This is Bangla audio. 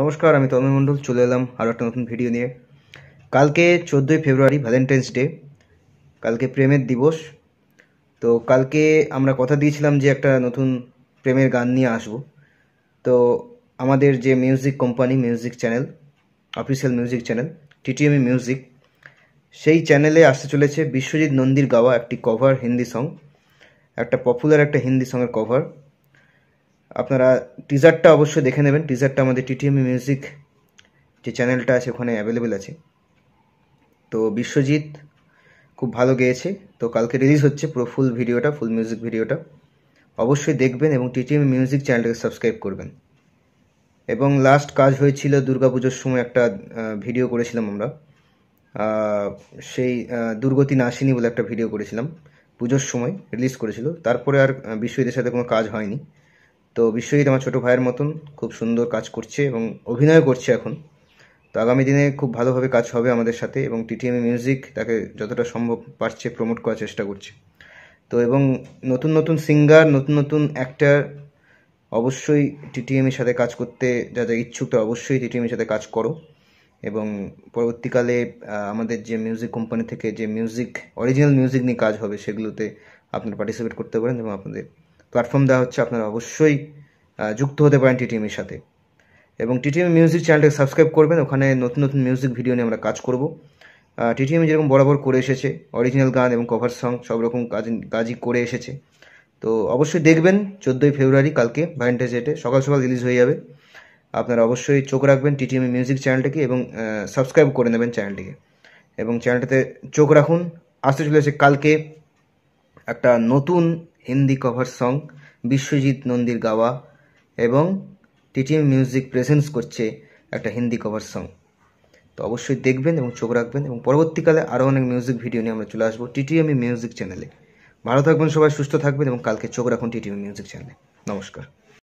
নমস্কার আমি তন্ময় মণ্ডল চলে এলাম আরও একটা নতুন ভিডিও নিয়ে কালকে চোদ্দোই ফেব্রুয়ারি ভ্যালেন্টাইন্স ডে কালকে প্রেমের দিবস তো কালকে আমরা কথা দিয়েছিলাম যে একটা নতুন প্রেমের গান নিয়ে আসব তো আমাদের যে music company music channel official music channel TTME music সেই চ্যানেলে আসতে চলেছে বিশ্বজিৎ নন্দীর গাওয়া একটি কভার হিন্দি সং একটা পপুলার একটা হিন্দি সঙের কভার আপনারা টিজারটা অবশ্যই দেখে নেবেন টিজারটা আমাদের টিটিএমি মিউজিক e যে চ্যানেলটা আছে ওখানে অ্যাভেলেবেল আছে তো বিশ্বজিৎ খুব ভালো গেয়েছে তো কালকে রিলিজ হচ্ছে পুরো ফুল ভিডিওটা ফুল মিউজিক ভিডিওটা অবশ্যই দেখবেন এবং টিটিএমি মিউজিক চ্যানেলটাকে সাবস্ক্রাইব করবেন এবং লাস্ট কাজ হয়েছিল পুজোর সময় একটা ভিডিও করেছিলাম আমরা সেই দুর্গতি নাসিনী বলে একটা ভিডিও করেছিলাম পুজোর সময় রিলিজ করেছিল তারপরে আর বিশ্বজিতের সাথে কোনো কাজ হয়নি তো বিশ্বজিৎ আমার ছোটো ভাইয়ের মতন খুব সুন্দর কাজ করছে এবং অভিনয় করছে এখন তো আগামী দিনে খুব ভালোভাবে কাজ হবে আমাদের সাথে এবং টিটিএমএ মিউজিক তাকে যতটা সম্ভব পারছে প্রমোট করার চেষ্টা করছে তো এবং নতুন নতুন সিঙ্গার নতুন নতুন অ্যাক্টার অবশ্যই টিটিএমের সাথে কাজ করতে যা যা ইচ্ছুক তা অবশ্যই টিটিএমের সাথে কাজ করো এবং পরবর্তীকালে আমাদের যে মিউজিক কোম্পানি থেকে যে মিউজিক অরিজিনাল মিউজিক নিয়ে কাজ হবে সেগুলোতে আপনারা পার্টিসিপেট করতে পারেন এবং আপনাদের প্ল্যাটফর্ম দেওয়া হচ্ছে আপনারা অবশ্যই যুক্ত হতে পারেন টিটিএমের সাথে এবং টিটিএম মিউজিক চ্যানেলটাকে সাবস্ক্রাইব করবেন ওখানে নতুন নতুন মিউজিক ভিডিও নিয়ে আমরা কাজ করব টিটিএম যেরকম বরাবর করে এসেছে অরিজিনাল গান এবং কভার সং সব রকম কাজ কাজই করে এসেছে তো অবশ্যই দেখবেন চোদ্দোই ফেব্রুয়ারি কালকে ভ্যালেন্টাইন্স জেটে সকাল সকাল রিলিজ হয়ে যাবে আপনারা অবশ্যই চোখ রাখবেন টিটিএম মিউজিক চ্যানেলটাকে এবং সাবস্ক্রাইব করে নেবেন চ্যানেলটিকে এবং চ্যানেলটাতে চোখ রাখুন আসতে চলেছে কালকে একটা নতুন হিন্দি কভার সং বিশ্বজিৎ নন্দীর গাওয়া এবং টিটিএম মিউজিক প্রেজেন্স করছে একটা হিন্দি কভার সং তো অবশ্যই দেখবেন এবং চোখ রাখবেন এবং পরবর্তীকালে আরও অনেক মিউজিক ভিডিও নিয়ে আমরা চলে আসবো টিটিএমই মিউজিক চ্যানেলে ভালো থাকবেন সবাই সুস্থ থাকবেন এবং কালকে চোখ রাখুন টিটিএম মিউজিক চ্যানেলে নমস্কার